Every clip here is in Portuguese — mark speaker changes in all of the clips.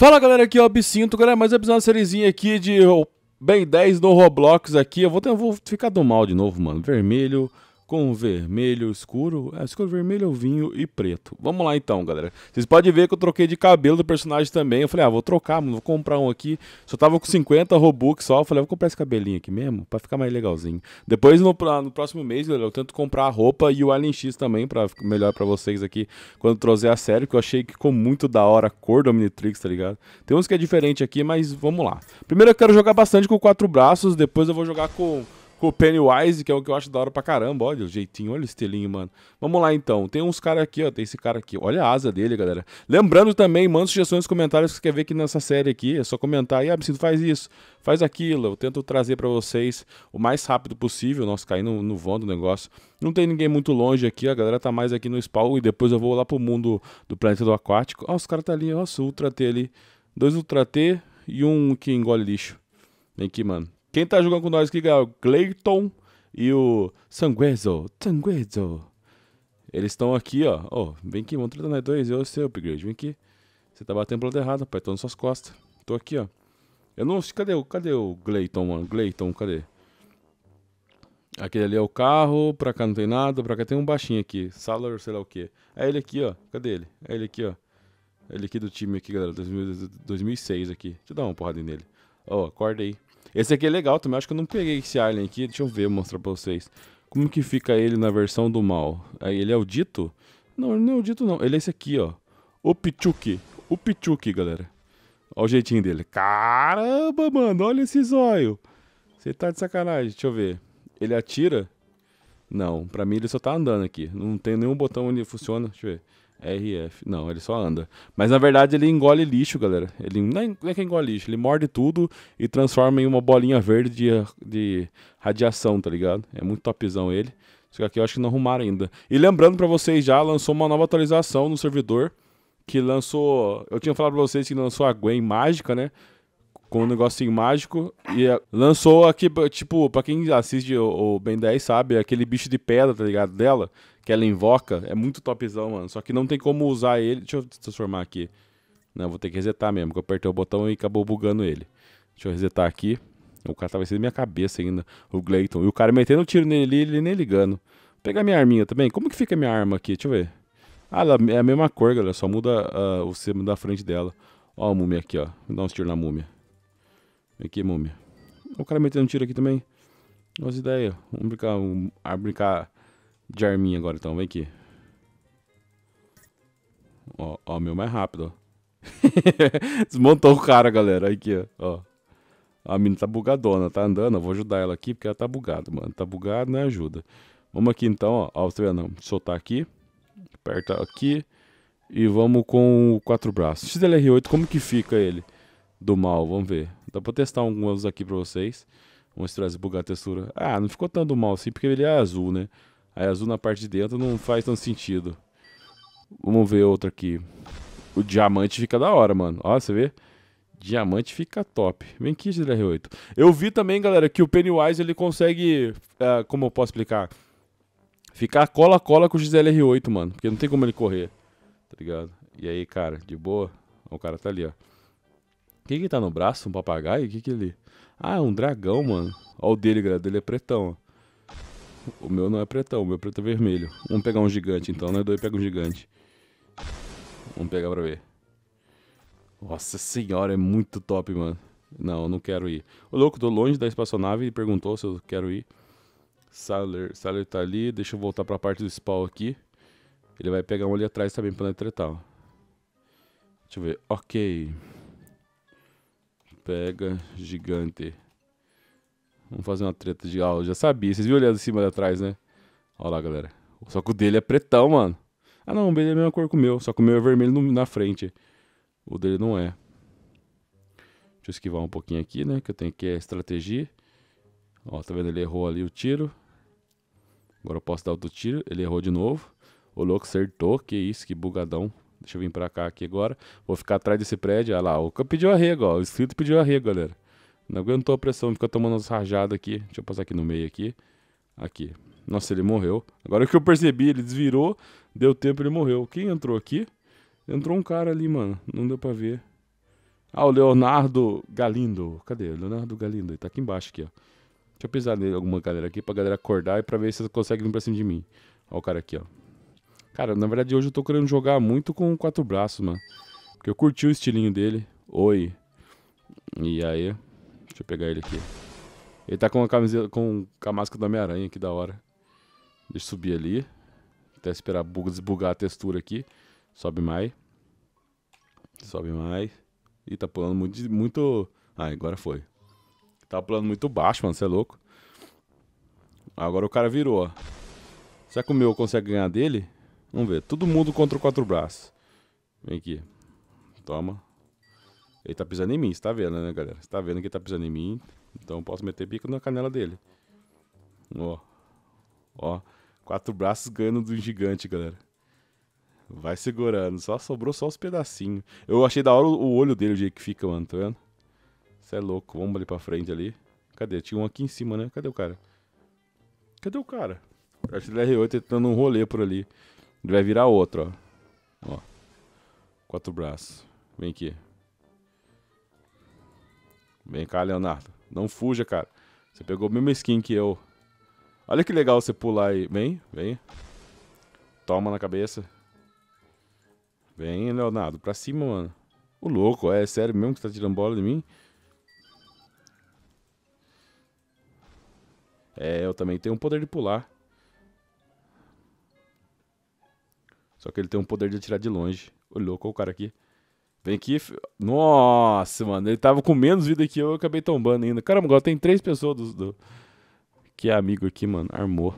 Speaker 1: Fala galera, aqui é o Absinto, galera, mais um episódio da sériezinha aqui de bem 10 no Roblox aqui. Eu vou, ter, eu vou ficar do mal de novo, mano. Vermelho, com vermelho escuro. É, escuro vermelho, é vinho e preto. Vamos lá então, galera. Vocês podem ver que eu troquei de cabelo do personagem também. Eu falei, ah, vou trocar, vou comprar um aqui. Só tava com 50 Robux só. Eu falei, ah, vou comprar esse cabelinho aqui mesmo, pra ficar mais legalzinho. Depois, no, no próximo mês, galera, eu tento comprar a roupa e o Alien X também, pra melhor pra vocês aqui, quando trouxer a série, que eu achei que ficou muito da hora a cor do Omnitrix, tá ligado? Tem uns que é diferente aqui, mas vamos lá. Primeiro eu quero jogar bastante com quatro braços, depois eu vou jogar com com o Pennywise, que é o que eu acho da hora pra caramba. Olha o jeitinho, olha o estilinho, mano. Vamos lá então. Tem uns caras aqui, ó. Tem esse cara aqui. Olha a asa dele, galera. Lembrando também, manda sugestões nos comentários que você quer ver aqui nessa série aqui. É só comentar aí, ah, faz isso, faz aquilo. Eu tento trazer para vocês o mais rápido possível. Nossa, cair no, no vão do negócio. Não tem ninguém muito longe aqui, a galera tá mais aqui no spawn e depois eu vou lá pro mundo do planeta do aquático. Ó, os caras tá ali, ó, Ultra T ali. Dois Ultra T e um que engole lixo. Vem aqui, mano. Quem tá jogando com nós aqui é o Clayton e o Sanguezo. Sanguezo. Eles estão aqui, ó. Oh, vem aqui, vamos tratar nós dois. Eu sei, upgrade. Vem aqui. Você tá batendo pelo lado errado, rapaz. Tô nas suas costas. Tô aqui, ó. Eu não sei. Cadê, cadê o Clayton, mano? Clayton, cadê? Aquele ali é o carro. Pra cá não tem nada. Pra cá tem um baixinho aqui. Salar, sei lá o que. É ele aqui, ó. Cadê ele? É ele aqui, ó. É ele aqui do time aqui, galera. 2006 aqui. Deixa eu dar uma porrada nele. Ó, oh, acorda aí. Esse aqui é legal também, acho que eu não peguei esse alien aqui. Deixa eu ver, mostrar pra vocês. Como que fica ele na versão do mal? Aí ele é o dito? Não, ele não é o dito não. Ele é esse aqui, ó. O Pichuque, O Pichuque, galera. Olha o jeitinho dele. Caramba, mano, olha esse zóio. Você tá de sacanagem. Deixa eu ver. Ele atira? Não, pra mim ele só tá andando aqui. Não tem nenhum botão onde funciona. Deixa eu ver. RF. Não, ele só anda. Mas na verdade ele engole lixo, galera. Ele é, não é que engole lixo, ele morde tudo e transforma em uma bolinha verde de, de radiação, tá ligado? É muito topzão ele. Isso aqui eu acho que não arrumaram ainda. E lembrando para vocês já, lançou uma nova atualização no servidor que lançou. Eu tinha falado pra vocês que lançou a Gwen mágica, né? com um negocinho mágico e eh, lançou aqui, tipo, pra quem assiste o, Ben 10 sabe, é aquele bicho de pedra, tá ligado? Dela, que ela invoca, é muito topzão, mano. Só que não tem como usar ele. Deixa eu transformar aqui. Não, vou ter que resetar mesmo, que eu apertei o botão e acabou bugando ele. Deixa eu resetar aqui. O cara tava sendo minha cabeça ainda, o Gleiton. E o cara metendo um tiro nele e ele nem ligando. Vou pegar minha arminha também. Como que fica minha arma aqui? Deixa eu ver. Ah, ela é a mesma cor, galera. Só muda uh, o semo da frente dela. Ó a múmia aqui, ó. Dá uns tiros na múmia. Aqui, múmia. O cara metendo um tiro aqui também. Nossa ideia. Vamos brincar, um, ah, brincar de arminha agora então. Vem aqui. Ó, ó, meu mais rápido, ó. Desmontou o cara, galera. Aqui, ó. A mina tá bugadona, tá andando. Eu vou ajudar ela aqui porque ela tá bugada, mano. Tá bugada, né? Ajuda. Vamos aqui então, ó. Ó, tá vendo? Soltar aqui. Aperta aqui. E vamos com o quatro braços. XLR8, como que fica ele? Do mal, vamos ver. Dá então, pra testar alguns aqui pra vocês. Vamos bugar a textura. Ah, não ficou tanto mal assim, porque ele é azul, né? Aí azul na parte de dentro não faz tanto sentido. Vamos ver outro aqui. O diamante fica da hora, mano. Ó, você vê? Diamante fica top. Vem aqui, GDR8. Eu vi também, galera, que o Pennywise ele consegue. Uh, como eu posso explicar? Ficar cola-cola com o XLR8, mano. Porque não tem como ele correr. Tá ligado? E aí, cara, de boa? O cara tá ali, ó. O que que tá no braço? Um papagaio? O que que ele... Ah, é um dragão, mano. Ó o dele, galera. O dele é pretão, ó. O meu não é pretão, o meu é preto é vermelho. Vamos pegar um gigante, então, né? Dois pega um gigante. Vamos pegar pra ver. Nossa senhora, é muito top, mano. Não, eu não quero ir. O louco, tô longe da espaçonave e perguntou se eu quero ir. Saler, Saler tá ali. Deixa eu voltar pra parte do spawn aqui. Ele vai pegar um ali atrás também pra não tretar, ó. Deixa eu ver. Ok pega gigante. Vamos fazer uma treta de aula. já sabia. Vocês viram ali de cima de trás, né? Olha lá, galera. Só que o dele é pretão, mano. Ah, não. O dele é a mesma cor que o meu. Só que o meu é vermelho no, na frente. O dele não é. Deixa eu esquivar um pouquinho aqui, né? Que eu tenho que a é estratégia. Ó, tá vendo? Ele errou ali o tiro. Agora eu posso dar outro tiro. Ele errou de novo. O louco acertou. Que isso, que bugadão. Deixa eu vir pra cá aqui agora. Vou ficar atrás desse prédio. Olha lá, o pediu arrego, ó. O inscrito pediu arrego, galera. Não aguentou a pressão, fica tomando as rajadas aqui. Deixa eu passar aqui no meio aqui. Aqui. Nossa, ele morreu. Agora que eu percebi, ele desvirou. Deu tempo, ele morreu. Quem entrou aqui? Entrou um cara ali, mano. Não deu pra ver. Ah, o Leonardo Galindo. Cadê? Leonardo Galindo. Ele tá aqui embaixo aqui, ó. Deixa eu pisar nele alguma galera aqui pra galera acordar e pra ver se eles conseguem vir pra cima de mim. Ó o cara aqui, ó. Cara, na verdade hoje eu tô querendo jogar muito com quatro braços, mano. Porque eu curti o estilinho dele. Oi. E aí? Deixa eu pegar ele aqui. Ele tá com a camiseta, com, a máscara do Homem-Aranha, que da hora. Deixa eu subir ali. Até esperar desbugar a textura aqui. Sobe mais. Sobe mais. Ih, tá pulando muito, muito... Ah, agora foi. Tá pulando muito baixo, mano, você é louco. Agora o cara virou, ó. Será que o meu consegue ganhar dele? Vamos ver. Todo mundo contra o quatro braços. Vem aqui. Toma. Ele tá pisando em mim, você tá vendo, né, galera? Você tá vendo que ele tá pisando em mim. Então eu posso meter bico na canela dele. Ó. Ó. Quatro braços ganhando do gigante, galera. Vai segurando. Só sobrou só os pedacinhos. Eu achei da hora o olho dele, o jeito que fica, mano. Tá vendo? Você é louco. Vamos ali pra frente ali. Cadê? Tinha um aqui em cima, né? Cadê o cara? Cadê o cara? Acho que ele é R8 tá dando um rolê por ali. Ele vai virar outro, ó. Ó. Quatro braços. Vem aqui. Vem cá, Leonardo. Não fuja, cara. Você pegou a mesma skin que eu. Olha que legal você pular aí. Vem, vem. Toma na cabeça. Vem, Leonardo. Pra cima, mano. O louco, é, é sério mesmo que você tá tirando bola de mim? É, eu também tenho o poder de pular. Só que ele tem um poder de atirar de longe. Ô, louco, o cara aqui. Vem aqui. Nossa, mano. Ele tava com menos vida que eu. Eu acabei tombando ainda. Caramba, agora tem três pessoas do, do... que é amigo aqui, mano. Armou.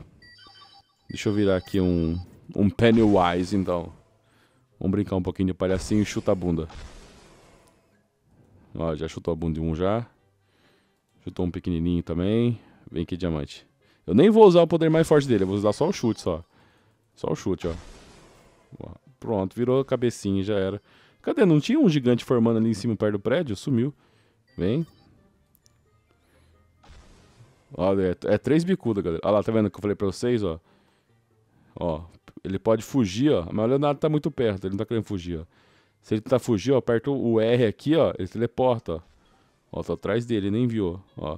Speaker 1: Deixa eu virar aqui um, um Pennywise, então. Vamos brincar um pouquinho de palhacinho e chuta a bunda. Ó, já chutou a bunda de um já. Chutou um pequenininho também. Vem aqui, diamante. Eu nem vou usar o poder mais forte dele. Eu vou usar só o chute, só. Só o chute, ó. Pronto, virou cabecinha, já era. Cadê? Não tinha um gigante formando ali em cima perto do prédio? Sumiu. Vem. Olha, é, é três bicudas, galera. Olha lá, tá vendo que eu falei pra vocês, ó. Ó, ele pode fugir, ó. Mas o Leonardo tá muito perto, ele não tá querendo fugir, ó. Se ele tá fugindo ó, aperta o R aqui, ó. Ele teleporta, ó. Ó, tô atrás dele, nem viu, ó.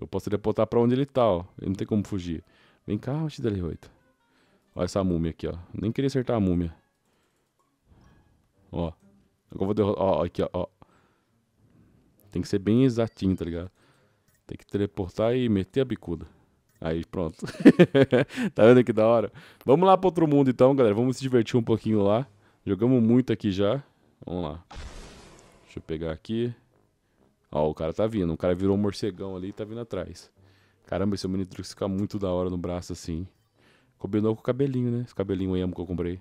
Speaker 1: Eu posso teleportar pra onde ele tá, ó. Ele não tem como fugir. Vem cá, XDL8. Olha essa múmia aqui, ó. Nem queria acertar a múmia. Ó. Agora eu vou derrotar. Ó, aqui, ó, Tem que ser bem exatinho, tá ligado? Tem que teleportar e meter a bicuda. Aí, pronto. tá vendo que da hora? Vamos lá pro outro mundo então, galera. Vamos se divertir um pouquinho lá. Jogamos muito aqui já. Vamos lá. Deixa eu pegar aqui. Ó, o cara tá vindo. O cara virou um morcegão ali e tá vindo atrás. Caramba, esse Omnitrix fica muito da hora no braço assim. Combinou com o cabelinho, né? Esse cabelinho emo que eu comprei.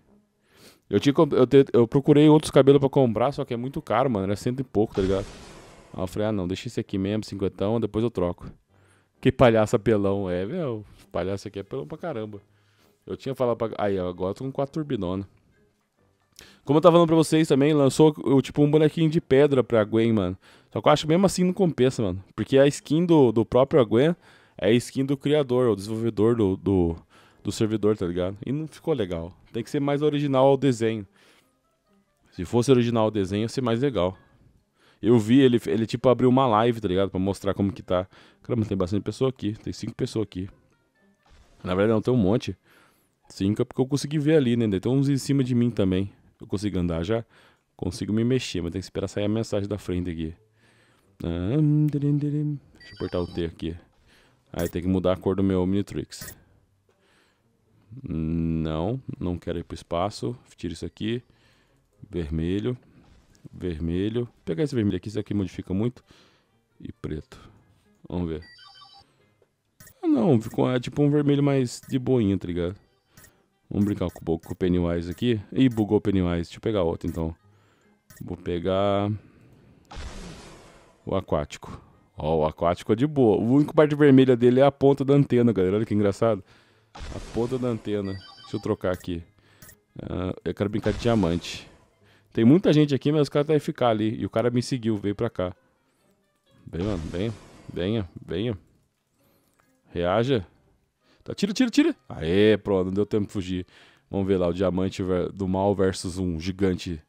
Speaker 1: Eu, tinha, eu, te, eu procurei outros cabelos pra comprar, só que é muito caro, mano. Era cento e pouco, tá ligado? Aí eu falei, ah não, deixa esse aqui mesmo, cinquentão, depois eu troco. Que palhaça pelão, É, velho, palhaço aqui é pelão pra caramba. Eu tinha falado pra... Aí, ó, agora eu tô com quatro turbinona. Como eu tava falando pra vocês também, lançou, tipo, um bonequinho de pedra pra Gwen, mano. Só que eu acho mesmo assim não compensa, mano. Porque a skin do, do próprio Gwen é a skin do criador, é o desenvolvedor do, do, do servidor, tá ligado? E não ficou legal. Tem que ser mais original ao desenho. Se fosse original ao desenho, ia ser mais legal. Eu vi ele, ele tipo abriu uma live, tá ligado? Pra mostrar como que tá. Caramba, tem bastante pessoa aqui. Tem cinco pessoas aqui. Na verdade não, tem um monte. Cinco é porque eu consegui ver ali, né? Tem uns em cima de mim também. Eu consigo andar já. Consigo me mexer, mas tem que esperar sair a mensagem da frente aqui. Deixa eu apertar o T aqui. Aí tem que mudar a cor do meu Omnitrix. Não, não quero ir para o espaço. Tira isso aqui. Vermelho. Vermelho. Pegar esse vermelho aqui, isso aqui modifica muito. E preto. Vamos ver. Ah, não, ficou é tipo um vermelho mais de boinha, tá ligado? Vamos brincar com, com o Pennywise aqui. Ih, bugou o Pennywise. Deixa eu pegar outro, então. Vou pegar... O aquático. Ó, oh, o aquático é de boa. O único parte vermelha dele é a ponta da antena, galera. Olha que engraçado. A ponta da antena. Deixa eu trocar aqui. Uh, eu quero brincar de diamante. Tem muita gente aqui, mas os caras devem ficar ali. E o cara me seguiu, veio pra cá. Vem, mano, venha, venha, venha. Reaja. Tá, tira, tira, tira. Aê, pronto, não deu tempo de fugir. Vamos ver lá, o diamante do mal versus um gigante.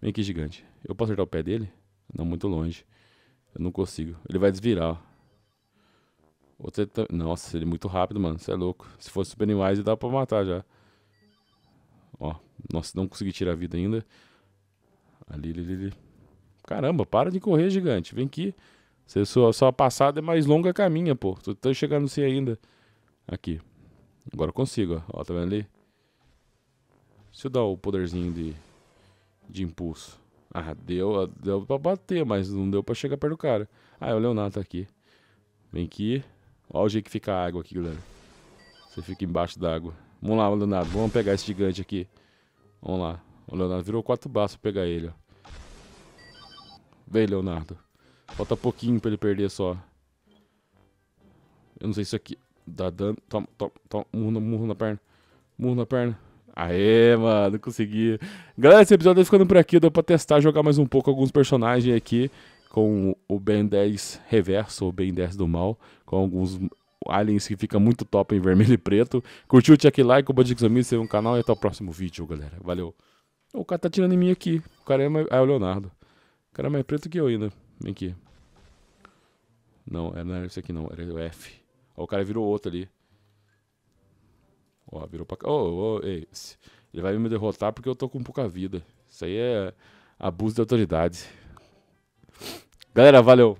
Speaker 1: Vem aqui, gigante. Eu posso acertar o pé dele? Não, muito longe. Eu não consigo. Ele vai desvirar. Outro ele Nossa, ele é muito rápido, mano. Você é louco. Se fosse Super Pennywise, dá pra matar já. Ó. Nossa, não consegui tirar a vida ainda. Ali, ali, ali. Caramba, para de correr, gigante. Vem aqui. Você, sua, sua passada é mais longa que a minha, pô. Tô, tô chegando assim ainda. Aqui. Agora eu consigo, ó. ó. Tá vendo ali? Deixa eu dar o poderzinho de, de impulso. Ah, deu, deu pra bater, mas não deu pra chegar perto do cara. Ah, é o Leonardo tá aqui. Vem aqui. Olha o jeito que fica a água aqui, galera. Você fica embaixo da água. Vamos lá, Leonardo. Vamos pegar esse gigante aqui. Vamos lá. O Leonardo virou quatro braços pra pegar ele, ó. Vem, Leonardo. Falta pouquinho pra ele perder só. Eu não sei se isso aqui dá dano. Toma, toma, toma. Murro na, murro na perna. Murro na perna. Aê, mano, consegui. Galera, esse episódio tá ficando por aqui. Deu pra testar, jogar mais um pouco alguns personagens aqui. Com o Ben 10 reverso, ou Ben 10 do mal, com alguns aliens que fica muito top em vermelho e preto. Curtiu, check like, o Badixamir, seja um canal e até o próximo vídeo, galera. Valeu. O cara tá tirando em mim aqui. O cara é, mais... ah, é o Leonardo. O cara é mais preto que eu ainda. Vem aqui. Não, é, não era esse aqui não, era o F. Ó, o cara virou outro ali. Ó, virou pra cá. Ô, ô, Ele vai me derrotar porque eu tô com pouca vida. Isso aí é abuso de autoridade. Galera, valeu!